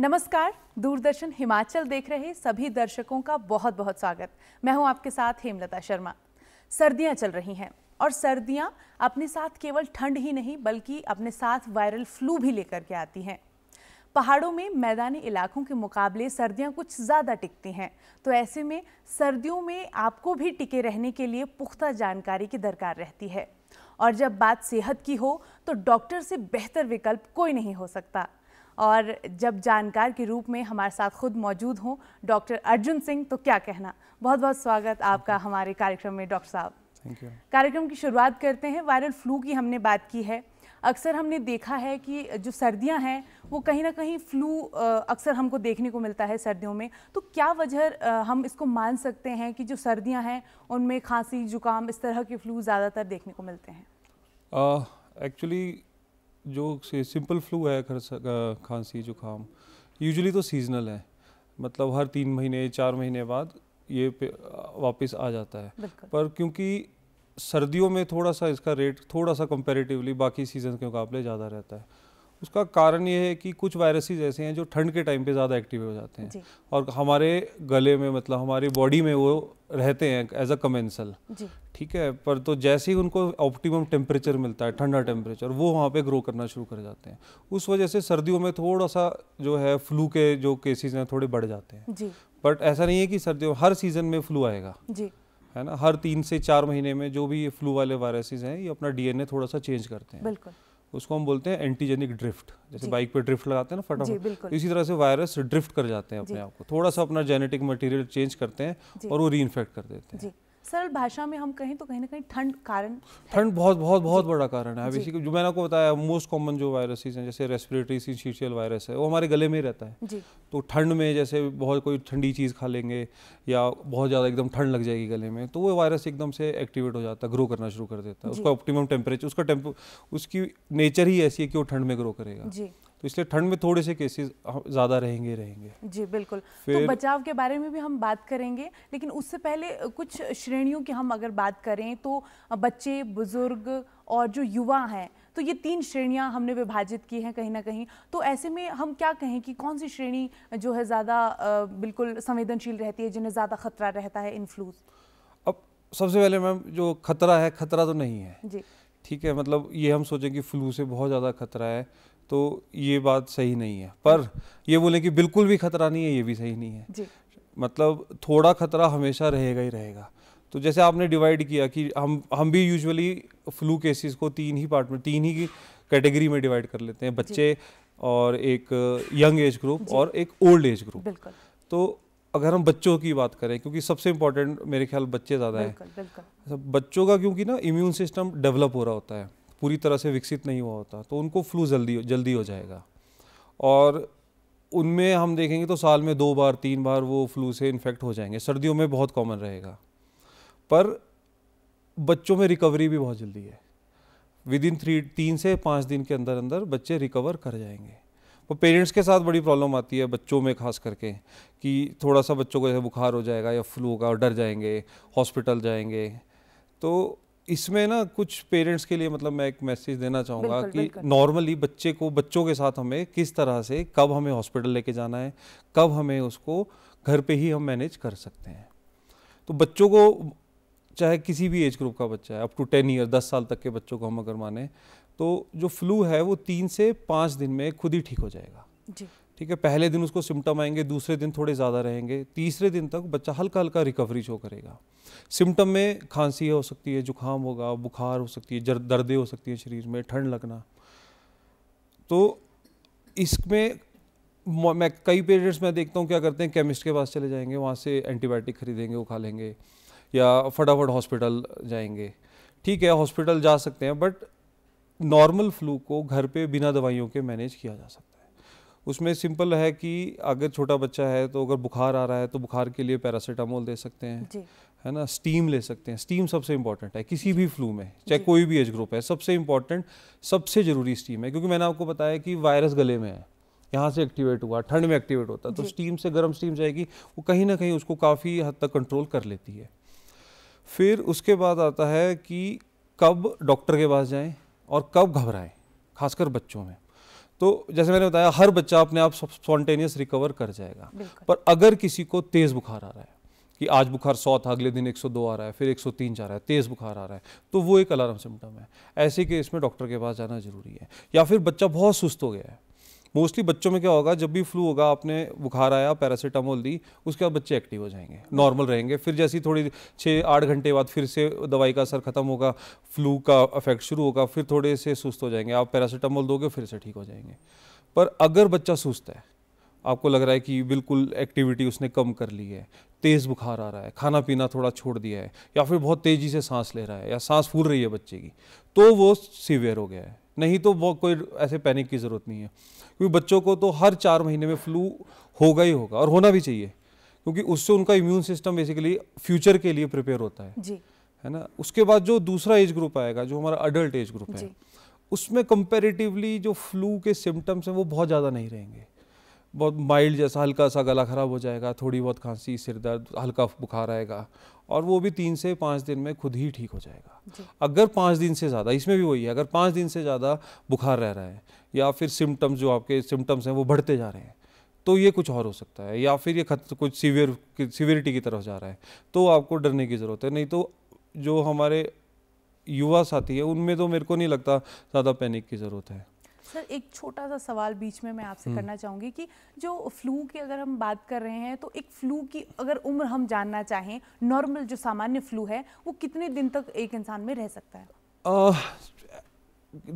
नमस्कार दूरदर्शन हिमाचल देख रहे सभी दर्शकों का बहुत बहुत स्वागत मैं हूं आपके साथ हेमलता शर्मा सर्दियां चल रही हैं और सर्दियां अपने साथ केवल ठंड ही नहीं बल्कि अपने साथ वायरल फ्लू भी लेकर के आती हैं पहाड़ों में मैदानी इलाकों के मुकाबले सर्दियां कुछ ज़्यादा टिकती हैं तो ऐसे में सर्दियों में आपको भी टिके रहने के लिए पुख्ता जानकारी की दरकार रहती है और जब बात सेहत की हो तो डॉक्टर से बेहतर विकल्प कोई नहीं हो सकता और जब जानकार के रूप में हमारे साथ खुद मौजूद हों डॉक्टर अर्जुन सिंह तो क्या कहना बहुत बहुत स्वागत आपका हमारे कार्यक्रम में डॉक्टर साहब कार्यक्रम की शुरुआत करते हैं वायरल फ्लू की हमने बात की है अक्सर हमने देखा है कि जो सर्दियां हैं वो कहीं ना कहीं फ्लू अक्सर हमको देखने को मिलता है सर्दियों में तो क्या वजह हम इसको मान सकते हैं कि जो सर्दियां हैं उनमें खांसी जुकाम इस तरह के फ्लू ज़्यादातर देखने को मिलते हैं एक्चुअली uh, जो सिंपल फ्लू है खांसी जुकाम यूजुअली तो सीजनल है मतलब हर तीन महीने चार महीने बाद ये वापस आ जाता है पर क्योंकि सर्दियों में थोड़ा सा इसका रेट थोड़ा सा कंपेरेटिवली बाकी सीजन के मुकाबले ज़्यादा रहता है उसका कारण ये है कि कुछ वायरसेस ऐसे हैं जो ठंड के टाइम पे ज़्यादा एक्टिव हो जाते हैं और हमारे गले में मतलब हमारी बॉडी में वो रहते हैं एज अ कमेंसल ठीक है पर तो जैसे ही उनको ऑप्टिमम टेम्परेचर मिलता है ठंडा टेम्परेचर वो वहाँ पे ग्रो करना शुरू कर जाते हैं उस वजह से सर्दियों में थोड़ा सा जो है फ्लू के जो केसेज हैं थोड़े बढ़ जाते हैं बट ऐसा नहीं है कि सर्दियों हर सीज़न में फ्लू आएगा है ना हर तीन से चार महीने में जो भी फ्लू वाले वायरसेज हैं ये अपना डीएनए थोड़ा सा चेंज करते हैं बिल्कुल उसको हम बोलते हैं एंटीजेनिक ड्रिफ्ट जैसे बाइक पे ड्रिफ्ट लगाते हैं ना फटाफट इसी तरह से वायरस ड्रिफ्ट कर जाते हैं अपने आप को थोड़ा सा अपना जेनेटिक मटेरियल चेंज करते हैं और वो री कर देते हैं सरल भाषा में हम कहें तो कहीं ना कहीं ठंड कारण ठंड बहुत बहुत बहुत बड़ा कारण है बेसिकली जो मैंने आपको बताया मोस्ट कॉमन जो वायरसेस हैं जैसे रेस्पिरेटरी सिंशियल वायरस है वो हमारे गले में रहता है जी। तो ठंड में जैसे बहुत कोई ठंडी चीज़ खा लेंगे या बहुत ज़्यादा एकदम ठंड लग जाएगी गले में तो वो वायरस एकदम से एक्टिवेट हो जाता है ग्रो करना शुरू कर देता है उसका ऑप्टिमम टेम्परेचर उसका उसकी नेचर ही ऐसी है कि वो ठंड में ग्रो करेगा तो इसलिए ठंड में थोड़े से केसेस ज़्यादा रहेंगे रहेंगे जी बिल्कुल तो बचाव के बारे में भी हम बात करेंगे लेकिन उससे पहले कुछ श्रेणियों की हम अगर बात करें तो बच्चे बुजुर्ग और जो युवा हैं तो ये तीन श्रेणियां हमने विभाजित की हैं कहीं ना कहीं तो ऐसे में हम क्या कहें कि कौन सी श्रेणी जो है ज़्यादा बिल्कुल संवेदनशील रहती है जिन्हें ज़्यादा खतरा रहता है इन अब सबसे पहले मैम जो खतरा है खतरा तो नहीं है जी ठीक है मतलब ये हम सोचें कि फ्लू से बहुत ज़्यादा खतरा है तो ये बात सही नहीं है पर ये बोले कि बिल्कुल भी खतरा नहीं है ये भी सही नहीं है जी। मतलब थोड़ा खतरा हमेशा रहेगा ही रहेगा तो जैसे आपने डिवाइड किया कि हम हम भी यूजुअली फ्लू केसेस को तीन ही पार्ट में तीन ही कैटेगरी में डिवाइड कर लेते हैं बच्चे और एक यंग एज ग्रुप और एक ओल्ड एज ग्रुप तो अगर हम बच्चों की बात करें क्योंकि सबसे इम्पोर्टेंट मेरे ख्याल बच्चे ज़्यादा हैं बच्चों का क्योंकि ना इम्यून सिस्टम डेवलप हो रहा होता है पूरी तरह से विकसित नहीं हुआ होता तो उनको फ्लू जल्दी जल्दी हो जाएगा और उनमें हम देखेंगे तो साल में दो बार तीन बार वो फ्लू से इन्फेक्ट हो जाएंगे सर्दियों में बहुत कॉमन रहेगा पर बच्चों में रिकवरी भी बहुत जल्दी है विद इन थ्री तीन से पाँच दिन के अंदर अंदर बच्चे रिकवर कर जाएंगे वो पेरेंट्स के साथ बड़ी प्रॉब्लम आती है बच्चों में खास करके कि थोड़ा सा बच्चों को जैसे बुखार हो जाएगा या फ्लू होगा और डर जाएंगे हॉस्पिटल जाएंगे तो इसमें ना कुछ पेरेंट्स के लिए मतलब मैं एक मैसेज देना चाहूँगा कि नॉर्मली बच्चे को बच्चों के साथ हमें किस तरह से कब हमें हॉस्पिटल लेके जाना है कब हमें उसको घर पे ही हम मैनेज कर सकते हैं तो बच्चों को चाहे किसी भी एज ग्रुप का बच्चा है अप टू टेन ईयर दस साल तक के बच्चों को हम अगर माने तो जो फ्लू है वो तीन से पाँच दिन में खुद ही ठीक हो जाएगा जी। ठीक है पहले दिन उसको सिम्टम आएंगे दूसरे दिन थोड़े ज़्यादा रहेंगे तीसरे दिन तक बच्चा हल्का हल्का रिकवरी शो करेगा सिम्टम में खांसी हो सकती है जुकाम होगा बुखार हो सकती है जर दर्दे हो सकती है शरीर में ठंड लगना तो इसमें मैं कई पेरेंट्स मैं देखता हूँ क्या करते हैं केमिस्ट के पास चले जाएंगे वहाँ से एंटीबायोटिक खरीदेंगे वो खा लेंगे या फटाफट हॉस्पिटल जाएंगे ठीक है हॉस्पिटल जा सकते हैं बट नॉर्मल फ्लू को घर पे बिना दवाइयों के मैनेज किया जा सकता है उसमें सिंपल है कि अगर छोटा बच्चा है तो अगर बुखार आ रहा है तो बुखार के लिए पैरासीटामोल दे सकते हैं है ना स्टीम ले सकते हैं स्टीम सबसे इम्पॉर्टेंट है किसी भी फ्लू में चाहे कोई भी एज ग्रुप है सबसे इम्पॉर्टेंट सबसे ज़रूरी स्टीम है क्योंकि मैंने आपको बताया कि वायरस गले में है यहाँ से एक्टिवेट हुआ ठंड में एक्टिवेट होता है तो स्टीम से गर्म स्टीम जाएगी वो कहीं ना कहीं उसको काफ़ी हद तक कंट्रोल कर लेती है फिर उसके बाद आता है कि कब डॉक्टर के पास जाएं और कब घबराएं खासकर बच्चों में तो जैसे मैंने बताया हर बच्चा अपने आप स्पॉन्टेनियस रिकवर कर जाएगा पर अगर किसी को तेज़ बुखार आ रहा है कि आज बुखार 100 था अगले दिन 102 आ रहा है फिर 103 जा रहा है तेज़ बुखार आ रहा है तो वो एक अलार्म सिम्टम है ऐसे केस में डॉक्टर के पास जाना ज़रूरी है या फिर बच्चा बहुत सुस्त हो गया है मोस्टली बच्चों में क्या होगा जब भी फ्लू होगा आपने बुखार आया पैरासीटामोल दी उसके बाद बच्चे एक्टिव हो जाएंगे नॉर्मल रहेंगे फिर जैसी थोड़ी छः आठ घंटे बाद फिर से दवाई का असर खत्म होगा फ्लू का अफेक्ट शुरू होगा फिर थोड़े से सुस्त हो जाएंगे आप पैरासीटामोल दोगे फिर से ठीक हो जाएंगे पर अगर बच्चा सुस्त है आपको लग रहा है कि बिल्कुल एक्टिविटी उसने कम कर ली है तेज़ बुखार आ रहा है खाना पीना थोड़ा छोड़ दिया है या फिर बहुत तेज़ी से सांस ले रहा है या सांस फूल रही है बच्चे की तो वो सीवियर हो गया है नहीं तो वो कोई ऐसे पैनिक की ज़रूरत नहीं है क्योंकि बच्चों को तो हर चार महीने में फ्लू होगा ही होगा और होना भी चाहिए क्योंकि उससे उनका इम्यून सिस्टम बेसिकली फ्यूचर के लिए प्रिपेयर होता है जी है ना उसके बाद जो दूसरा एज ग्रुप आएगा जो हमारा अडल्ट एज ग्रुप है उसमें कंपेरेटिवली जो फ्लू के सिम्टम्स हैं वो बहुत ज़्यादा नहीं रहेंगे बहुत माइल्ड जैसा हल्का सा गला ख़राब हो जाएगा थोड़ी बहुत खांसी सिर दर्द हल्का बुखार आएगा और वो भी तीन से पाँच दिन में खुद ही ठीक हो जाएगा अगर पाँच दिन से ज़्यादा इसमें भी वही है अगर पाँच दिन से ज़्यादा बुखार रह रहा है या फिर सिम्टम्स जो आपके सिम्टम्स हैं वो बढ़ते जा रहे हैं तो ये कुछ और हो सकता है या फिर ये खत कुछ सीवियर सीवियरिटी की तरफ जा रहा है तो आपको डरने की ज़रूरत है नहीं तो जो हमारे युवा साथी है उनमें तो मेरे को नहीं लगता ज़्यादा पैनिक की ज़रूरत है सर एक छोटा सा सवाल बीच में मैं आपसे हम्म। करना चाहूँगी कि जो फ्लू की अगर हम बात कर रहे हैं तो एक फ्लू की अगर उम्र हम जानना चाहें नॉर्मल जो सामान्य फ्लू है वो कितने दिन तक एक इंसान में रह सकता है आ,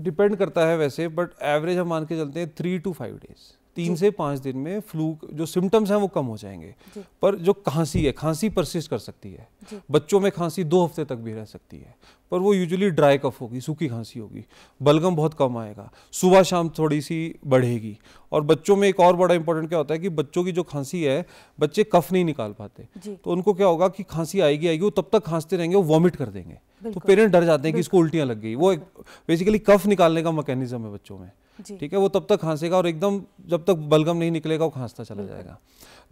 डिपेंड करता है वैसे बट एवरेज हम मान के चलते हैं थ्री टू फाइव डेज तीन से पाँच दिन में फ्लू जो सिम्टम्स हैं वो कम हो जाएंगे पर जो खांसी है खांसी परसिस्ट कर सकती है बच्चों में खांसी दो हफ्ते तक भी रह सकती है पर वो यूजुअली ड्राई कफ होगी सूखी खांसी होगी बलगम बहुत कम आएगा सुबह शाम थोड़ी सी बढ़ेगी और बच्चों में एक और बड़ा इंपॉर्टेंट क्या होता है कि बच्चों की जो खांसी है बच्चे कफ नहीं निकाल पाते तो उनको क्या होगा कि खांसी आएगी आएगी वो तब तक खांसते रहेंगे वो वॉमिट कर देंगे तो पेरेंट डर जाते हैं कि इसको उल्टियाँ लग गई वो बेसिकली कफ निकालने का मैकेनिज्म है बच्चों में ठीक है वो तब तक खांसेगा और एकदम जब तक बलगम नहीं निकलेगा वो खांसता चला जाएगा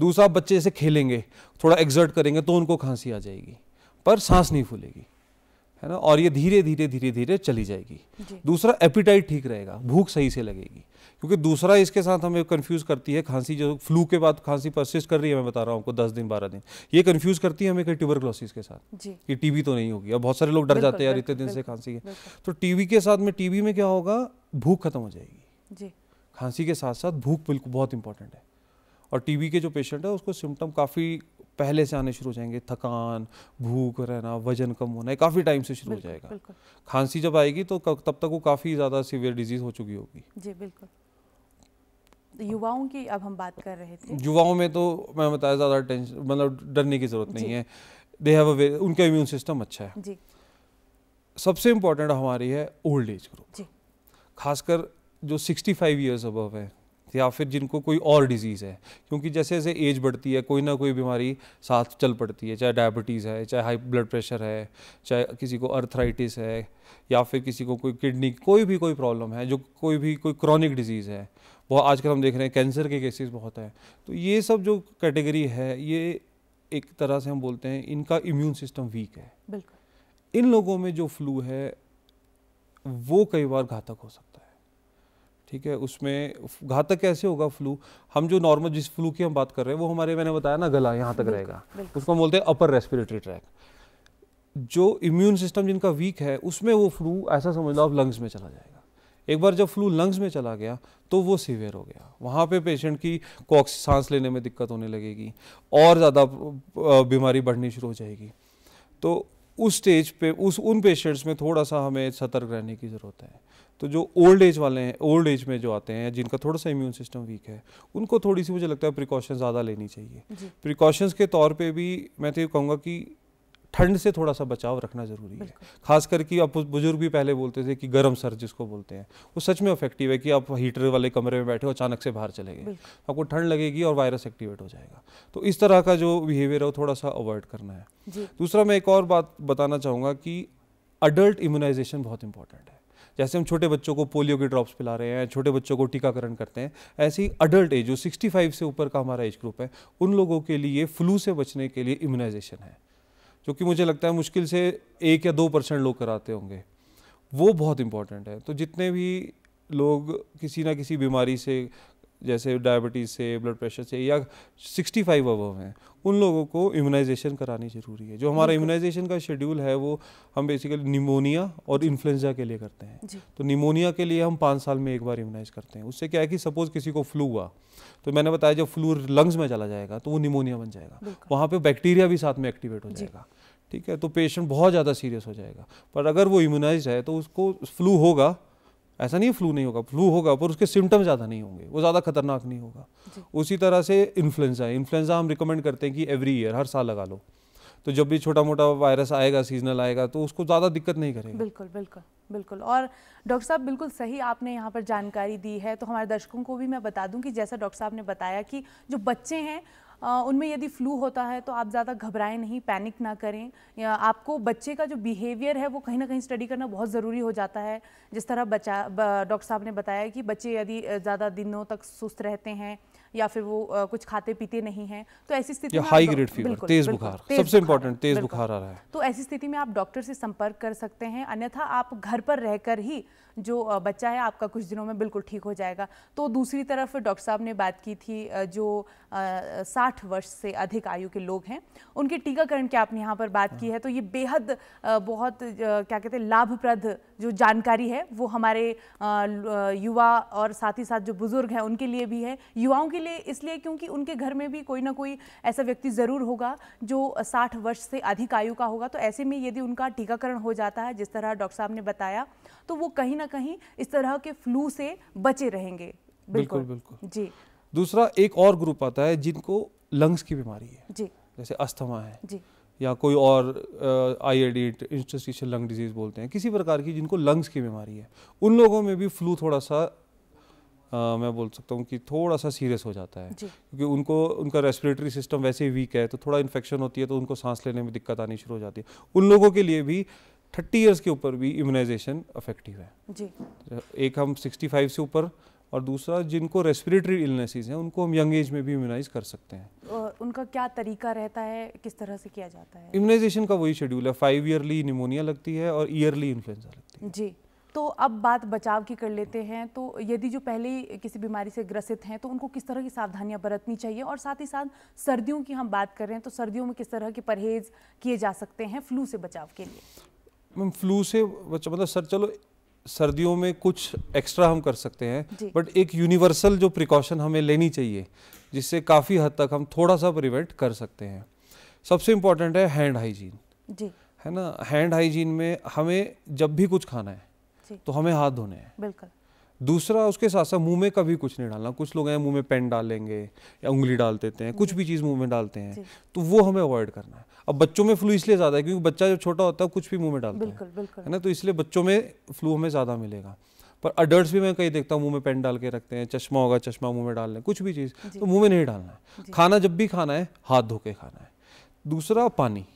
दूसरा बच्चे जैसे खेलेंगे थोड़ा एग्जर्ट करेंगे तो उनको खांसी आ जाएगी पर सांस नहीं फूलेगी है ना और ये धीरे धीरे धीरे धीरे चली जाएगी दूसरा एपिटाइट ठीक रहेगा भूख सही से लगेगी क्योंकि दूसरा इसके साथ हमें कंफ्यूज करती है खांसी जो फ्लू के बाद खांसी परसिस्ट कर रही है मैं बता रहा हूँ आपको दस दिन बारह दिन ये कंफ्यूज करती है हमें कहीं ट्यूबरक्लोसिस के साथ कि टीबी तो नहीं होगी अब बहुत सारे लोग डर जाते हैं यार इतने दिन से खांसी है तो टीबी के साथ में टीबी में क्या होगा भूख खत्म हो जाएगी जी खांसी के साथ साथ भूख बिल्कुल बहुत इंपॉर्टेंट है और टीबी के जो पेशेंट है उसको सिम्टम काफ़ी पहले से आने शुरू हो जाएंगे थकान भूख रहना वजन कम होना काफ़ी टाइम से शुरू हो जाएगा खांसी जब आएगी तो तब तक वो काफ़ी ज़्यादा सीवियर डिजीज़ हो चुकी होगी जी बिल्कुल युवाओं की अब हम बात कर रहे थे युवाओं में तो मैं बताया ज़्यादा टेंशन मतलब डरने की ज़रूरत नहीं है दे हैव उनका इम्यून सिस्टम अच्छा है जी सबसे इम्पोर्टेंट हमारी है ओल्ड एज ग्रुप खासकर जो 65 ईयर्स अबव है या फिर जिनको कोई और डिजीज़ है क्योंकि जैसे जैसे एज बढ़ती है कोई ना कोई बीमारी साथ चल पड़ती है चाहे डायबिटीज़ है चाहे हाई ब्लड प्रेशर है चाहे किसी को अर्थराइटिस है या फिर किसी को कोई किडनी कोई भी कोई प्रॉब्लम है जो कोई भी कोई क्रॉनिक डिजीज़ है वो आजकल हम देख रहे हैं कैंसर के केसेस बहुत हैं तो ये सब जो कैटेगरी है ये एक तरह से हम बोलते हैं इनका इम्यून सिस्टम वीक है बिल्कुल इन लोगों में जो फ्लू है वो कई बार घातक हो सकता है ठीक है उसमें घातक कैसे होगा फ्लू हम जो नॉर्मल जिस फ्लू की हम बात कर रहे हैं वो हमारे मैंने बताया ना गला यहाँ तक रहेगा उसको हम बोलते हैं अपर रेस्पिरेटरी ट्रैक जो इम्यून सिस्टम जिनका वीक है उसमें वो फ्लू ऐसा समझ लो आप लंग्स में चला जाएगा एक बार जब फ्लू लंग्स में चला गया तो वो सीवियर हो गया वहाँ पे पेशेंट की कॉक्स सांस लेने में दिक्कत होने लगेगी और ज़्यादा बीमारी बढ़नी शुरू हो जाएगी तो उस स्टेज पे उस उन पेशेंट्स में थोड़ा सा हमें सतर्क रहने की ज़रूरत है तो जो ओल्ड एज वाले हैं ओल्ड एज में जो आते हैं जिनका थोड़ा सा इम्यून सिस्टम वीक है उनको थोड़ी सी मुझे लगता है प्रिकॉशन ज़्यादा लेनी चाहिए प्रिकॉशंस के तौर पे भी मैं तो ये कहूँगा कि ठंड से थोड़ा सा बचाव रखना जरूरी है खास करके आप बुजुर्ग भी पहले बोलते थे कि गर्म सर जिसको बोलते हैं वो सच में इफेक्टिव है कि आप हीटर वाले कमरे में बैठे हो अचानक से बाहर चले गए आपको ठंड लगेगी और वायरस एक्टिवेट हो जाएगा तो इस तरह का जो बिहेवियर है वो थोड़ा सा अवॉइड करना है दूसरा मैं एक और बात बताना चाहूँगा कि अडल्ट इम्यूनाइजेशन बहुत इंपॉर्टेंट है जैसे हम छोटे बच्चों को पोलियो के ड्रॉप्स पिला रहे हैं छोटे बच्चों को टीकाकरण करते हैं ऐसे ही अडल्ट एज जो 65 से ऊपर का हमारा एज ग्रुप है उन लोगों के लिए फ्लू से बचने के लिए इम्यूनाइजेशन है जो कि मुझे लगता है मुश्किल से एक या दो परसेंट लोग कराते होंगे वो बहुत इंपॉर्टेंट है तो जितने भी लोग किसी ना किसी बीमारी से जैसे डायबिटीज़ से ब्लड प्रेशर से या 65 फाइव अबव हैं उन लोगों को इम्यूनाइजेशन करानी ज़रूरी है जो हमारा इम्यूनाइजेशन का शेड्यूल है वो हम बेसिकली निमोनिया और इन्फ्लुएंजा के लिए करते हैं तो निमोनिया के लिए हम पाँच साल में एक बार इम्यूनाइज करते हैं उससे क्या है कि सपोज़ किसी को फ्लू हुआ तो मैंने बताया जब फ्लू लंग्स में चला जाएगा तो वो निमोनिया बन जाएगा वहाँ पर बैक्टीरिया भी साथ में एक्टिवेट हो जाएगा ठीक है तो पेशेंट बहुत ज़्यादा सीरियस हो जाएगा पर अगर वो इम्यूनाइज है तो उसको फ्लू होगा ऐसा नहीं फ्लू नहीं होगा फ्लू होगा पर उसके सिम्टम ज़्यादा नहीं होंगे वो ज़्यादा खतरनाक नहीं होगा उसी तरह से इन्फ्लुएंजा है इन्फ्लुएंजा हम रिकमेंड करते हैं कि एवरी ईयर हर साल लगा लो तो जब भी छोटा मोटा वायरस आएगा सीजनल आएगा तो उसको ज़्यादा दिक्कत नहीं करेगा बिल्कुल बिल्कुल बिल्कुल और डॉक्टर साहब बिल्कुल सही आपने यहाँ पर जानकारी दी है तो हमारे दर्शकों को भी मैं बता दूँ कि जैसा डॉक्टर साहब ने बताया कि जो बच्चे हैं उनमें यदि फ्लू होता है तो आप ज़्यादा घबराएं नहीं पैनिक ना करें या आपको बच्चे का जो बिहेवियर है वो कहीं ना कहीं स्टडी करना बहुत ज़रूरी हो जाता है जिस तरह बच्चा डॉक्टर साहब ने बताया कि बच्चे यदि ज़्यादा दिनों तक सुस्त रहते हैं या फिर वो कुछ खाते पीते नहीं है तो ऐसी स्थिति में हाई ग्रेड फीवर तेज बुखार सबसे इम्पोर्टेंट तेज बुखार आ रहा है तो ऐसी स्थिति में आप डॉक्टर से संपर्क कर सकते हैं अन्यथा आप घर पर रहकर ही जो बच्चा है आपका कुछ दिनों में बिल्कुल ठीक हो जाएगा तो दूसरी तरफ डॉक्टर साहब ने बात की थी जो साठ वर्ष से अधिक आयु के लोग हैं उनके टीकाकरण की आपने यहाँ पर बात की हाँ। है तो ये बेहद बहुत क्या कहते हैं लाभप्रद जो जानकारी है वो हमारे युवा और साथ ही साथ जो बुजुर्ग हैं उनके लिए भी है युवाओं के लिए इसलिए क्योंकि उनके घर में भी कोई ना कोई ऐसा व्यक्ति ज़रूर होगा जो साठ वर्ष से अधिक आयु का होगा तो ऐसे में यदि उनका टीकाकरण हो जाता है जिस तरह डॉक्टर साहब ने बताया तो वो कहीं ना कहीं इस तरह के फ्लू से बचे रहेंगे बिल्कुल बिल्कुल जी दूसरा एक और ग्रुप आता है जिनको लंग्स की बीमारी है जी जैसे अस्थमा है जी या कोई और आई एडिट इंस्टस्टिशियल लंग डिजीज़ बोलते हैं किसी प्रकार की जिनको लंग्स की बीमारी है उन लोगों में भी फ्लू थोड़ा सा आ, मैं बोल सकता हूँ कि थोड़ा सा सीरियस हो जाता है क्योंकि उनको उनका रेस्पिरेटरी सिस्टम वैसे ही वीक है तो थोड़ा इन्फेक्शन होती है तो उनको सांस लेने में दिक्कत आनी शुरू हो जाती है उन लोगों के लिए भी थर्टी ईयर्स के ऊपर भी इम्यूनाइजेशन अफेक्टिव है जी एक हम सिक्सटी फाइव से ऊपर और दूसरा जिनको रेस्पिरेटरी इलनेसेज हैं उनको हम यंग एज में भी इम्यूनाइज कर सकते हैं उनका क्या तरीका रहता है किस तरह से किया जाता है इम्यूनाइजेशन का वही शेड्यूल है फाइव ईयरली निमोनिया लगती है और ईयरली इन्फ्लुएंजा लगती है जी तो अब बात बचाव की कर लेते हैं तो यदि जो पहले किसी बीमारी से ग्रसित हैं तो उनको किस तरह की सावधानियां बरतनी चाहिए और साथ ही साथ सर्दियों की हम बात कर रहे हैं तो सर्दियों में किस तरह के परहेज किए जा सकते हैं फ्लू से बचाव के लिए फ्लू से बचाव मतलब सर चलो सर्दियों में कुछ एक्स्ट्रा हम कर सकते हैं बट एक यूनिवर्सल जो प्रिकॉशन हमें लेनी चाहिए जिससे काफ़ी हद तक हम थोड़ा सा प्रिवेंट कर सकते हैं सबसे इम्पॉर्टेंट है हैंड हाइजीन जी है ना हैंड हाइजीन में हमें जब भी कुछ खाना है तो हमें हाथ धोने हैं बिल्कुल दूसरा उसके साथ साथ मुंह में कभी कुछ नहीं डालना कुछ लोग हैं मुंह में पेन डाल लेंगे या उंगली डाल देते हैं कुछ भी चीज़ मुंह में डालते हैं तो वो हमें अवॉइड करना है अब बच्चों में फ्लू इसलिए ज़्यादा है क्योंकि बच्चा जब छोटा होता है कुछ भी मुंह में डालता बिल्कुल, है बिल्कुल। है ना तो इसलिए बच्चों में फ्लू हमें ज़्यादा मिलेगा पर अडल्ट भी मैं कहीं देखता हूँ मुंह में पेन डाल के रखते हैं चश्मा होगा चश्मा मुंह में डाल लें कुछ भी चीज़ तो मुंह में नहीं डालना है खाना जब भी खाना है हाथ धो के खाना है दूसरा पानी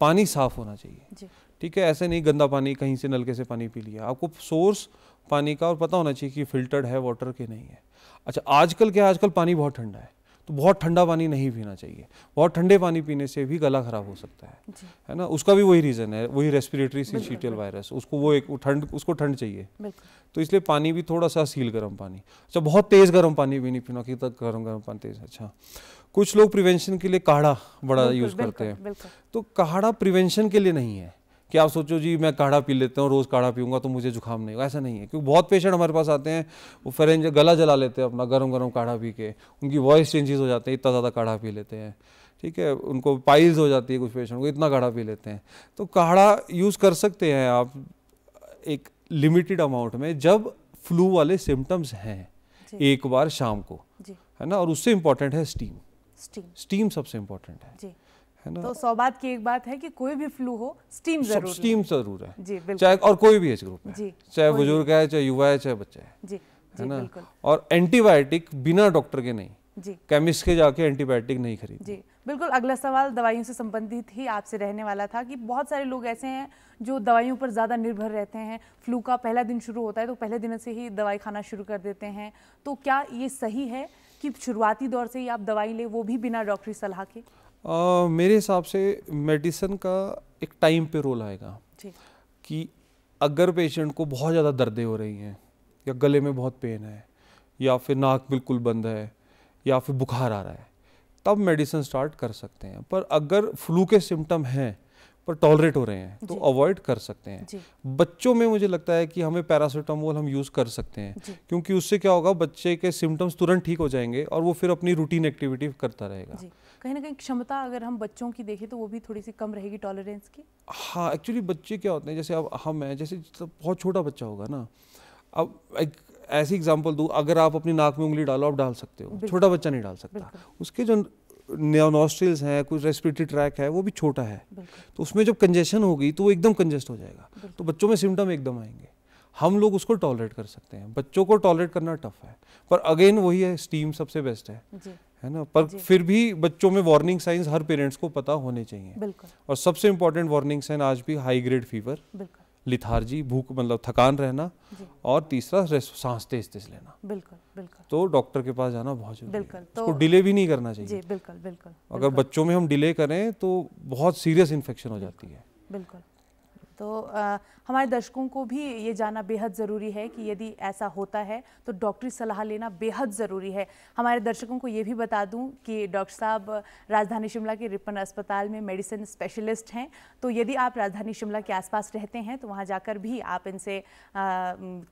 पानी साफ होना चाहिए ठीक है ऐसे नहीं गंदा पानी कहीं से नलके से पानी पी लिया आपको सोर्स पानी का और पता होना चाहिए कि फिल्टर्ड है वाटर के नहीं है अच्छा आजकल क्या आजकल पानी बहुत ठंडा है तो बहुत ठंडा पानी नहीं पीना चाहिए बहुत ठंडे पानी पीने से भी गला खराब हो सकता है है ना उसका भी वही रीज़न है वही रेस्पिरेटरी सिंशीटियल वायरस उसको वो एक ठंड उसको ठंड चाहिए तो इसलिए पानी भी थोड़ा सा सील गर्म पानी अच्छा बहुत तेज़ गर्म पानी भी नहीं पीना कि तक गर्म गर्म पानी तेज़ अच्छा कुछ लोग प्रिवेंशन के लिए काढ़ा बड़ा यूज़ करते हैं तो काढ़ा प्रिवेंशन के लिए नहीं है कि आप सोचो जी मैं काढ़ा पी लेता हूँ रोज़ काढ़ा पीऊँगा तो मुझे जुकाम नहीं होगा ऐसा नहीं है क्योंकि बहुत पेशेंट हमारे पास आते हैं वो फरेंज गला जला लेते हैं अपना गर्म गर्म काढ़ा पी के उनकी वॉइस चेंजेस हो जाते हैं इतना ज़्यादा काढ़ा पी लेते हैं ठीक है उनको पाइल्स हो जाती है कुछ पेशेंट को इतना काढ़ा पी लेते हैं तो काढ़ा यूज़ कर सकते हैं आप एक लिमिटेड अमाउंट में जब फ्लू वाले सिम्टम्स हैं एक बार शाम को है ना और उससे इम्पॉर्टेंट है स्टीम स्टीम स्टीम सबसे इम्पॉर्टेंट है जी है ना तो सौबात की एक बात है कि कोई भी फ्लू हो स्टीम जरूर स्टीम जरूर है जी बिल्कुल चाहे और कोई भी एज ग्रुप है चाहे बुजुर्ग है चाहे युवा है चाहे बच्चा है जी है ना और एंटीबायोटिक बिना डॉक्टर के नहीं जी केमिस्ट के जाके एंटीबायोटिक नहीं खरीद जी बिल्कुल अगला सवाल दवाइयों से संबंधित ही आपसे रहने वाला था कि बहुत सारे लोग ऐसे हैं जो दवाइयों पर ज़्यादा निर्भर रहते हैं फ्लू का पहला दिन शुरू होता है तो पहले दिन से ही दवाई खाना शुरू कर देते हैं तो क्या ये सही है कि शुरुआती दौर से ही आप दवाई लें वो भी बिना डॉक्टरी सलाह के आ, मेरे हिसाब से मेडिसिन का एक टाइम पे रोल आएगा कि अगर पेशेंट को बहुत ज़्यादा दर्दें हो रही हैं या गले में बहुत पेन है या फिर नाक बिल्कुल बंद है या फिर बुखार आ रहा है तब मेडिसिन स्टार्ट कर सकते हैं पर अगर फ्लू के सिम्टम हैं पर टॉलरेट हो रहे हैं तो अवॉइड कर सकते हैं बच्चों में मुझे लगता है कि हमें पैरासीटामोल हम यूज़ कर सकते हैं क्योंकि उससे क्या होगा बच्चे के सिम्टम्स तुरंत ठीक हो जाएंगे और वो फिर अपनी रूटीन एक्टिविटी करता रहेगा कहीं ना कहीं क्षमता अगर हम बच्चों की देखें तो वो भी थोड़ी सी कम रहेगी टॉलरेंस की हाँ एक्चुअली बच्चे क्या होते हैं जैसे अब हम हैं जैसे बहुत छोटा बच्चा होगा ना अब एक ऐसी एग्जाम्पल दूँ अगर आप अपनी नाक में उंगली डालो आप डाल सकते हो छोटा बच्चा नहीं डाल सकता उसके जो नॉस्ट्रिल्स हैं कुछ रेस्पिरेटरी ट्रैक है वो भी छोटा है तो उसमें जब कंजेशन होगी तो वो एकदम कंजेस्ट हो जाएगा तो बच्चों में सिम्टम एकदम आएंगे हम लोग उसको टॉलरेट कर सकते हैं बच्चों को टॉलरेट करना टफ है पर अगेन वही है स्टीम सबसे बेस्ट है है ना पर फिर भी बच्चों में वार्निंग साइंस हर पेरेंट्स को पता होने चाहिए और सबसे इम्पोर्टेंट वार्निंग साइन आज भी हाई ग्रेड फीवर लिथार्जी भूख मतलब थकान रहना और तीसरा सांस तेज तेज लेना बिल्कुल बिल्कुल तो डॉक्टर के पास जाना बहुत जरूरी बिल्कुल तो उसको डिले भी नहीं करना चाहिए जी बिल्कुल बिल्कुल अगर बच्चों में हम डिले करें तो बहुत सीरियस इन्फेक्शन हो जाती है बिल्कुल तो हमारे दर्शकों को भी ये जानना बेहद ज़रूरी है कि यदि ऐसा होता है तो डॉक्टरी सलाह लेना बेहद ज़रूरी है हमारे दर्शकों को ये भी बता दूं कि डॉक्टर साहब राजधानी शिमला के रिपन अस्पताल में मेडिसिन स्पेशलिस्ट हैं तो यदि आप राजधानी शिमला के आसपास रहते हैं तो वहाँ जाकर भी आप इनसे आ,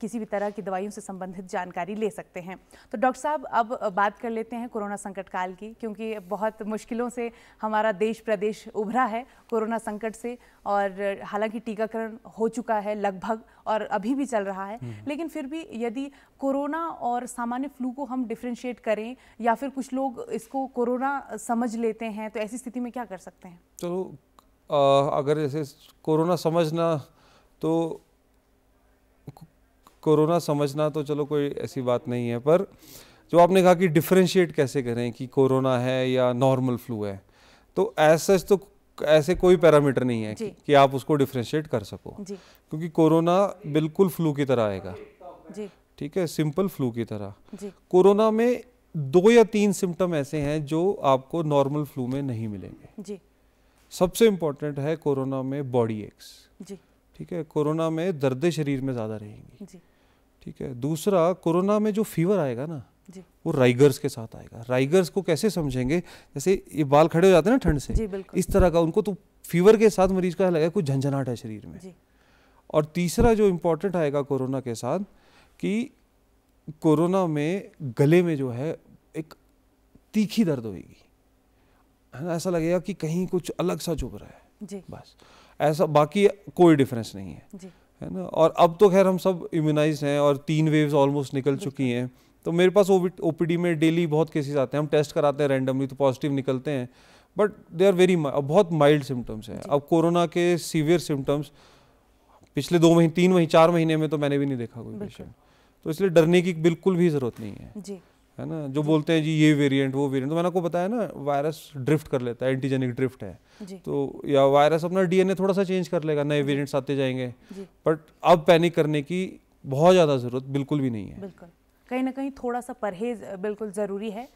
किसी भी तरह की दवाइयों से संबंधित जानकारी ले सकते हैं तो डॉक्टर साहब अब बात कर लेते हैं कोरोना संकट काल की क्योंकि बहुत मुश्किलों से हमारा देश प्रदेश उभरा है कोरोना संकट से और हालांकि टीकाकरण हो चुका चुका है लगभग और अभी भी चल रहा है हम्म। लेकिन फिर भी यदि कोरोना और सामान्य फ्लू को हम डिफ्रेंशिएट करें या फिर कुछ लोग इसको कोरोना समझ लेते हैं तो ऐसी स्थिति में क्या कर सकते हैं तो आ, अगर जैसे कोरोना समझना तो कोरोना समझना तो चलो कोई ऐसी बात नहीं है पर जो आपने कहा कि डिफ्रेंशिएट कैसे करें कि कोरोना है या नॉर्मल फ्लू है तो ऐसा तो ऐसे कोई पैरामीटर नहीं है कि, कि आप उसको डिफ्रेंशिएट कर सको क्योंकि कोरोना बिल्कुल फ्लू की तरह आएगा ठीक है सिंपल फ्लू की तरह कोरोना में दो या तीन सिम्टम ऐसे हैं जो आपको नॉर्मल फ्लू में नहीं मिलेंगे जी सबसे इम्पोर्टेंट है कोरोना में बॉडी एक्स ठीक है कोरोना में दर्द शरीर में ज़्यादा रहेंगी ठीक है दूसरा कोरोना में जो फीवर आएगा ना वो राइगर्स के साथ आएगा राइगर्स को कैसे समझेंगे जैसे ये बाल खड़े हो जाते हैं ना ठंड से इस तरह का उनको तो फीवर के साथ मरीज का लगेगा कुछ झंझनाट है शरीर में और तीसरा जो इम्पोर्टेंट आएगा कोरोना के साथ कि कोरोना में गले में जो है एक तीखी दर्द होगी है ना ऐसा लगेगा कि कहीं कुछ अलग सा चुभ रहा है जी। बस ऐसा बाकी कोई डिफरेंस नहीं है जी। है ना और अब तो खैर हम सब इम्यूनाइज हैं और तीन वेव्स ऑलमोस्ट निकल चुकी हैं तो मेरे पास ओ पी में डेली बहुत केसेस आते हैं हम टेस्ट कराते हैं रैंडमली तो पॉजिटिव निकलते हैं बट दे आर वेरी बहुत माइल्ड सिम्टम्स हैं अब कोरोना के सीवियर सिम्टम्स पिछले दो महीने तीन महीने चार महीने में तो मैंने भी नहीं देखा कोई पेशेंट तो इसलिए डरने की बिल्कुल भी ज़रूरत नहीं है जी है ना जो बोलते हैं जी ये वेरिएंट वो वेरिएंट तो मैंने आपको बताया ना वायरस ड्रिफ्ट कर लेता है एंटीजेनिक ड्रिफ्ट है तो या वायरस अपना डीएनए थोड़ा सा चेंज कर लेगा नए वेरिएंट्स आते जाएंगे बट अब पैनिक करने की बहुत ज़्यादा ज़रूरत बिल्कुल भी नहीं है बिल्कुल कहीं ना कहीं थोड़ा सा परहेज बिल्कुल ज़रूरी है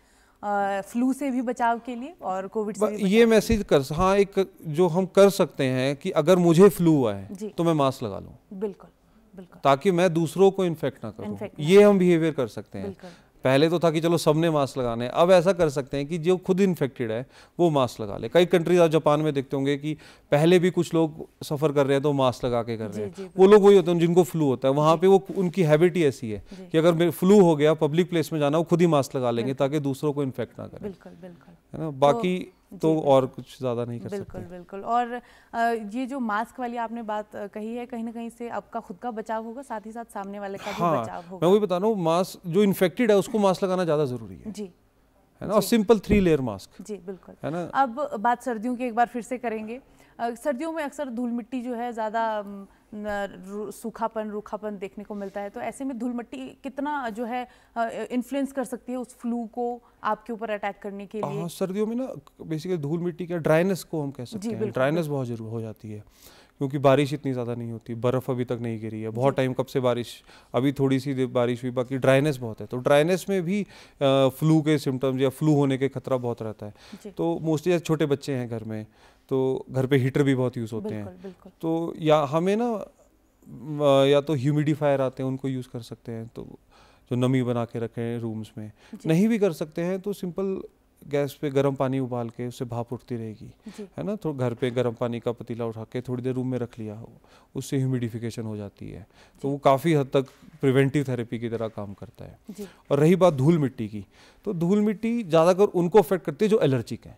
फ्लू से भी बचाव के लिए और कोविड से भी ये मैसेज कर हाँ एक जो हम कर सकते हैं कि अगर मुझे फ्लू हुआ है तो मैं मास्क लगा लूँ बिल्कुल बिल्कुल ताकि मैं दूसरों को इन्फेक्ट ना करूँ ये हम बिहेवियर कर सकते हैं पहले तो था कि चलो सबने मास्क लगाने हैं अब ऐसा कर सकते हैं कि जो खुद इन्फेक्टेड है वो मास्क लगा ले कई कंट्रीज आप जापान में देखते होंगे कि पहले भी कुछ लोग सफ़र कर रहे हैं तो मास्क लगा के कर रहे हैं वो लोग वही होते हैं जिनको फ्लू होता है वहाँ पे वो उनकी हैबिट ही ऐसी है कि अगर फ्लू हो गया पब्लिक प्लेस में जाना वो खुद ही मास्क लगा लेंगे ताकि दूसरों को इन्फेक्ट ना करें है ना बाकी तो तो और कुछ ज़्यादा नहीं कर बिल्कुल सकते बिल्कुल और ये जो मास्क वाली आपने बात कही है कहीं ना कहीं से आपका खुद का बचाव होगा साथ ही साथ सामने वाले का हाँ, भी बचाव होगा मैं वही बता रहा हूँ मास्क जो इन्फेक्टेड है उसको मास्क लगाना ज़्यादा ज़रूरी है जी है ना और सिंपल थ्री लेयर मास्क जी बिल्कुल है ना अब बात सर्दियों की एक बार फिर से करेंगे सर्दियों में अक्सर धूल मिट्टी जो है ज़्यादा सूखापन रूखापन देखने को मिलता है तो ऐसे में धूल मट्टी कितना जो है इन्फ्लुएंस कर सकती है उस फ्लू को आपके ऊपर अटैक करने के लिए हाँ, सर्दियों में ना बेसिकली धूल मिट्टी का ड्राइनेस को हम कह सकते हैं ड्राइनेस बहुत जरूर हो जाती है क्योंकि बारिश इतनी ज़्यादा नहीं होती बर्फ़ अभी तक नहीं गिरी है बहुत टाइम कब से बारिश अभी थोड़ी सी बारिश हुई बाकी ड्राइनेस बहुत है तो ड्राइनेस में भी आ, फ्लू के सिम्टम्स या फ्लू होने के खतरा बहुत रहता है तो मोस्टली छोटे बच्चे हैं घर में तो घर पे हीटर भी बहुत यूज़ होते हैं तो या हमें ना या तो ह्यूमिडिफायर आते हैं उनको यूज़ कर सकते हैं तो जो नमी बना के रखें रूम्स में नहीं भी कर सकते हैं तो सिंपल गैस पे गर्म पानी उबाल के उससे भाप उठती रहेगी है ना तो घर पे गर्म पानी का पतीला उठा के थोड़ी देर रूम में रख लिया हो उससे ह्यूमिडिफिकेशन हो जाती है तो वो काफ़ी हद तक प्रिवेंटिव थेरेपी की तरह काम करता है और रही बात धूल मिट्टी की तो धूल मिट्टी ज़्यादातर उनको अफेक्ट करती है जो एलर्जिक है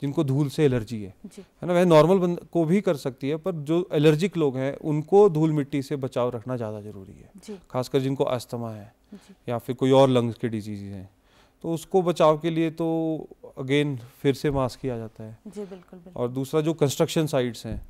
जिनको धूल से एलर्जी है है ना वह नॉर्मल को भी कर सकती है पर जो एलर्जिक लोग हैं उनको धूल मिट्टी से बचाव रखना ज़्यादा ज़रूरी है खासकर जिनको अस्थमा है या फिर कोई और लंग्स के डिजीज हैं तो उसको बचाव के लिए तो अगेन फिर से मास्क किया जाता है जी बिल्कुल, बिल्कुल। और दूसरा जो कंस्ट्रक्शन साइट्स हैं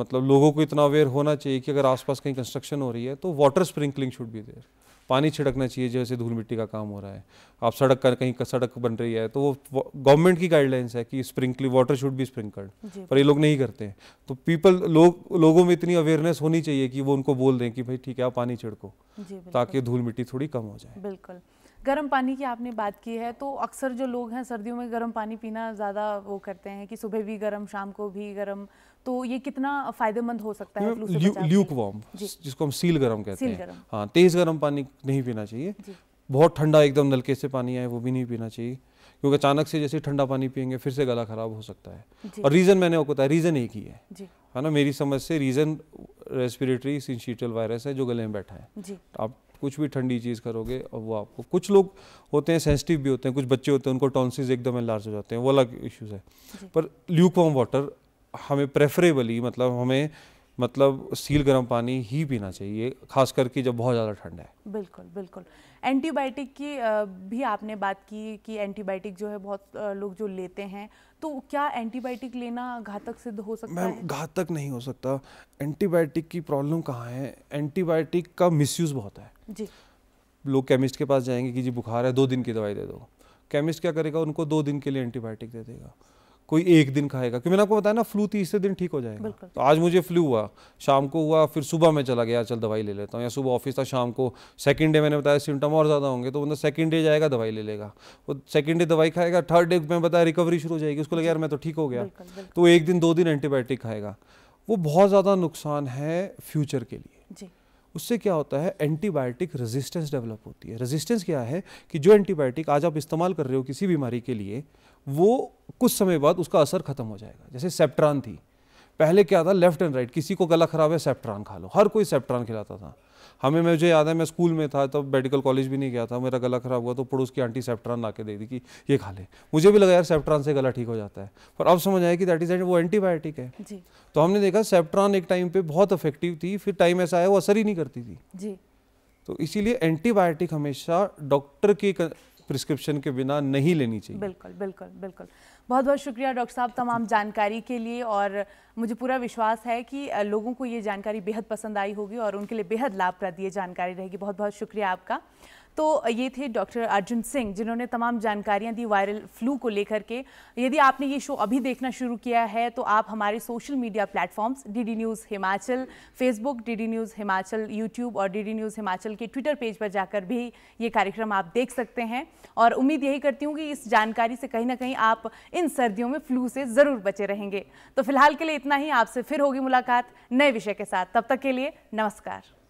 मतलब लोगों को इतना अवेयर होना चाहिए कि अगर आसपास कहीं कंस्ट्रक्शन हो रही है तो water sprinkling should be there पानी छिड़कना चाहिए जैसे धूल मिट्टी का काम हो रहा है आप सड़क का कहीं का सड़क बन रही है तो वो गवर्नमेंट की गाइडलाइंस है कि sprinkly water should be sprinkled पर ये लोग नहीं करते हैं तो पीपल लोग लोगों में इतनी अवेयरनेस होनी चाहिए कि वो उनको बोल दें कि भाई ठीक है आप पानी छिड़को ताकि धूल मिट्टी थोड़ी कम हो जाए बिल्कुल गर्म पानी की आपने बात की है तो अक्सर जो लोग हैं सर्दियों में गर्म पानी पीना ज़्यादा वो करते हैं कि सुबह भी गर्म शाम को भी गर्म तो ये कितना फायदेमंद हो सकता है ल्यूक वार्म जिसको हम सील गर्म कहते हैं हाँ तेज़ गर्म पानी नहीं पीना चाहिए बहुत ठंडा एकदम नलके से पानी आए वो भी नहीं पीना चाहिए क्योंकि अचानक से जैसे ठंडा पानी पियेंगे फिर से गला खराब हो सकता है और रीज़न मैंने आपको बताया रीज़न एक ही है है ना मेरी समझ से रीज़न रेस्पिरेटरी सिंशीटल वायरस है जो गले में बैठा है आप कुछ भी ठंडी चीज़ करोगे और वो आपको कुछ लोग होते हैं सेंसिटिव भी होते हैं कुछ बच्चे होते हैं उनको टॉन्सिस एकदम लार्ज हो जाते हैं वो अलग इश्यूज़ है पर ल्यूक वॉम वाटर हमें प्रेफरेबली मतलब हमें मतलब सील गर्म पानी ही पीना चाहिए खास करके जब बहुत ज़्यादा ठंड है बिल्कुल बिल्कुल एंटीबायोटिक की भी आपने बात की कि एंटीबायोटिक जो है बहुत लोग जो लेते हैं तो क्या एंटीबायोटिक लेना घातक सिद्ध हो सकता है घातक नहीं हो सकता एंटीबायोटिक की प्रॉब्लम कहाँ है एंटीबायोटिक का मिसयूज़ बहुत है जी लोग केमिस्ट के पास जाएंगे कि जी बुखार है दो दिन की दवाई दे दो केमिस्ट क्या करेगा उनको दो दिन के लिए एंटीबायोटिक दे देगा कोई एक दिन खाएगा क्योंकि मैंने आपको बताया ना फ्लू तीसरे दिन ठीक हो जाएगा तो आज मुझे फ्लू हुआ शाम को हुआ फिर सुबह मैं चला गया चल दवाई ले लेता हूँ या सुबह ऑफिस था शाम को सेकंड डे मैंने बताया सिम्टम और ज़्यादा होंगे तो बंदा सेकंड डे जाएगा दवाई ले लेगा वो सेकंड डे दवाई खाएगा थर्ड डे मैं बताया रिकवरी शुरू हो जाएगी उसको लगे यार मैं तो ठीक हो गया तो एक दिन दो दिन एंटीबायोटिक खाएगा वो बहुत ज़्यादा नुकसान है फ्यूचर के लिए उससे क्या होता है एंटीबायोटिक रेजिस्टेंस डेवलप होती है रेजिस्टेंस क्या है कि जो एंटीबायोटिक आज आप इस्तेमाल कर रहे हो किसी बीमारी के लिए वो कुछ समय बाद उसका असर खत्म हो जाएगा जैसे सेप्ट्रान थी पहले क्या था लेफ्ट एंड राइट किसी को गला खराब है सेप्ट्रान खा लो हर कोई सेप्ट्रान खिलाता था हमें मुझे याद है मैं स्कूल में था तब तो मेडिकल कॉलेज भी नहीं गया था मेरा गला खराब हुआ तो पड़ोस की आंटी सेप्ट्रान ला के दे दी कि ये खा ले मुझे भी लगा यार सेप्ट्रान से गला ठीक हो जाता है पर अब समझ आया कि दैट इज वो एंटीबायोटिक है जी। तो हमने देखा सेप्ट्रान एक टाइम पे बहुत अफेक्टिव थी फिर टाइम ऐसा आया वो असर ही नहीं करती थी जी। तो इसीलिए एंटीबायोटिक हमेशा डॉक्टर के प्रिस्क्रिप्शन के बिना नहीं लेनी चाहिए बिल्कुल बिल्कुल बिल्कुल बहुत बहुत शुक्रिया डॉक्टर साहब तमाम जानकारी के लिए और मुझे पूरा विश्वास है कि लोगों को ये जानकारी बेहद पसंद आई होगी और उनके लिए बेहद लाभप्रद ये जानकारी रहेगी बहुत बहुत शुक्रिया आपका तो ये थे डॉक्टर अर्जुन सिंह जिन्होंने तमाम जानकारियां दी वायरल फ्लू को लेकर के यदि आपने ये शो अभी देखना शुरू किया है तो आप हमारे social media platforms DD news Himachal Facebook DD news Himachal YouTube और डीडी न्यूज़ हिमाचल के ट्विटर पेज पर जाकर भी ये कार्यक्रम आप देख सकते हैं और उम्मीद यही करती हूँ कि इस जानकारी से कहीं ना कहीं आप इन सर्दियों में फ्लू से ज़रूर बचे रहेंगे तो फिलहाल के लिए इतना ही आपसे फिर होगी मुलाकात नए विषय के साथ तब तक के लिए नमस्कार